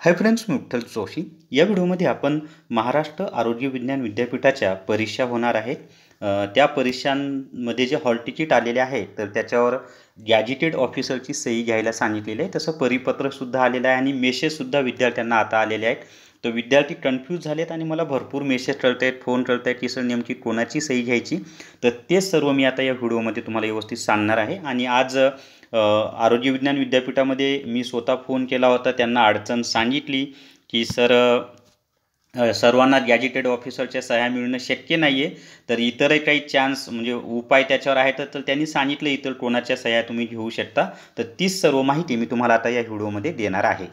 हाय friends मी विठ्ठल जोशी या व्हिडिओमध्ये आपण महाराष्ट्र आरोग्य विज्ञान विद्यापीठाच्या परीक्षा होणार आहेत त्या परीक्षांमध्ये जे हॉल तिकीट आलेले आहे तर त्याच्यावर गॅजिटेड ऑफिसरची सही घ्यायला सांगितलेली आहे तसं परिपत्रसुद्धा आलेलं आहे आणि मेसेजसुद्धा विद्यार्थ्यांना आता आलेले आहेत तर विद्यार्थी कन्फ्यूज झालेत आणि मला भरपूर मेसेज करत आहेत फोन करत आहेत की सर नेमकी कोणाची सही घ्यायची तर तेच सर्व मी आता या व्हिडिओमध्ये तुम्हाला व्यवस्थित सांगणार आहे आणि आज आरोग्य विज्ञान विद्यापीठामध्ये मी स्वतः फोन केला होता त्यांना अडचण सांगितली की सर सर्वांना गॅजिटेड ऑफिसरच्या सह्या मिळणं शक्य नाही आहे तर इतरही काही चान्स म्हणजे उपाय त्याच्यावर आहेत तर त्यांनी सांगितलं इतर कोणाच्या सह्या तुम्ही घेऊ शकता तर तीच सर्व माहिती मी तुम्हाला आता या व्हिडिओमध्ये देणार आहे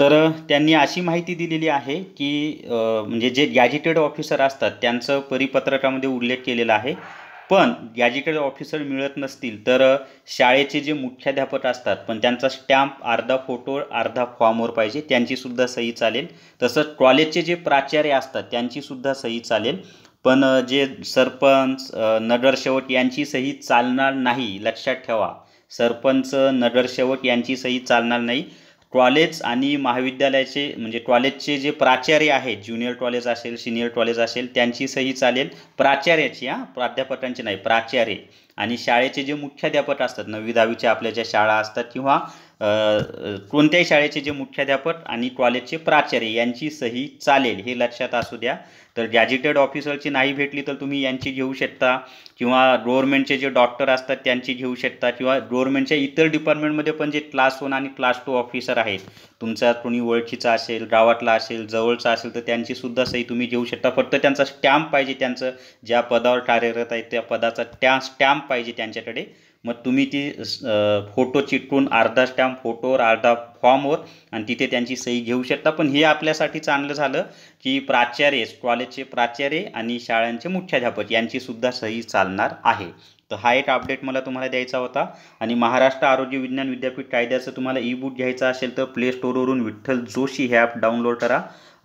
तर त्यांनी अशी माहिती दिलेली आहे की म्हणजे जे गॅजेटेड ऑफिसर असतात त्यांचं परिपत्रकामध्ये उल्लेख केलेला आहे पण गॅजेटेड ऑफिसर मिळत नसतील तर शाळेचे जे मुख्याध्यापक असतात पण त्यांचा स्टॅम्प अर्धा फोटो अर्धा फॉर्मवर पाहिजे त्यांचीसुद्धा सही चालेल तसंच कॉलेजचे जे प्राचार्य असतात त्यांचीसुद्धा सही चालेल पण जे सरपंच नगरसेवक यांची सही चालणार नाही लक्षात ठेवा सरपंच नगरसेवक यांची सही चालणार नाही कॉलेज आणि महाविद्यालयाचे म्हणजे कॉलेजचे जे प्राचार्य आहेत ज्युनियर कॉलेज असेल सिनियर कॉलेज असेल त्यांची सही चालेल प्राचार्याची हां प्राध्यापकांची नाही प्राचार्य आणि शाळेचे जे मुख्याध्यापक असतात नववी दहावीच्या आपल्या ज्या शाळा असतात किंवा कोणत्याही शाळेचे जे मुख्याध्यापक आणि कॉलेजचे प्राचार्य यांची सही चालेल हे लक्षात असू द्या तर गॅजिटेड ऑफिसरची नाही भेटली तर तुम्ही यांची घेऊ शकता किंवा गव्हर्मेंटचे जे डॉक्टर असतात त्यांची घेऊ शकता किंवा गव्हर्मेंटच्या इतर डिपार्टमेंटमध्ये पण जे क्लास वन आणि क्लास टू ऑफिसर आहेत तुमचा कोणी ओळखीचा असेल गावातला असेल जवळचा असेल तर त्यांची सुद्धा सही तुम्ही घेऊ शकता फक्त त्यांचा स्टॅम्प पाहिजे त्यांचं ज्या पदावर कार्यरत आहे त्या पदाचा त्या स्टॅम्प पाहिजे त्यांच्याकडे मग तुम्ही ती फोटो चिटकून अर्धा स्टॅम्प फोटोवर अर्धा फॉर्मवर आणि तिथे त्यांची सही घेऊ शकता पण हे आपल्यासाठी चांगलं झालं की प्राचार्य कॉलेजचे प्राचार्य आणि शाळांचे मुख्याध्यापक यांचीसुद्धा सही चालणार आहे तर हा एक अपडेट मला तुम्हाला द्यायचा होता आणि महाराष्ट्र आरोग्य विज्ञान विद्यापीठ कायद्याचं तुम्हाला ई बुक घ्यायचं असेल तर प्ले स्टोरवरून विठ्ठल जोशी हे ॲप डाउनलोड करा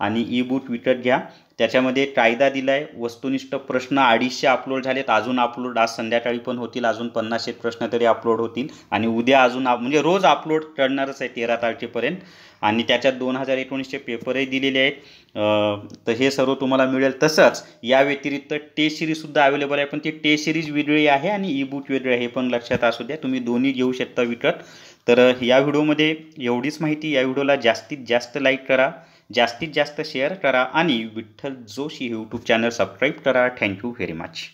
आणि ई बुक विकत घ्या त्याच्यामध्ये कायदा दिला आहे वस्तुनिष्ठ प्रश्न अडीचशे अपलोड झालेत अजून अपलोड आज संध्याकाळी पण होतील अजून पन्नासशे प्रश्न तरी अपलोड होतील आणि उद्या अजून म्हणजे रोज अपलोड करणारच आहे तेरा तारखेपर्यंत आणि त्याच्यात दोन हजार एकोणीसचे पेपरही दिलेले आहेत तर हे सर्व तुम्हाला मिळेल तसंच या व्यतिरिक्त टेस्ट सिरीजसुद्धा अवेलेबल आहे पण ती टेस्ट सिरीज वेगळी आहे आणि ई बुक वेगळी आहे हे पण लक्षात असू द्या तुम्ही दोन्ही घेऊ शकता विकत तर या व्हिडिओमध्ये एवढीच माहिती या व्हिडिओला जास्तीत जास्त लाईक करा जास्तीत जास्त शेअर करा आणि Vitthal Joshi YouTube channel subscribe करा थँक्यू व्हेरी मच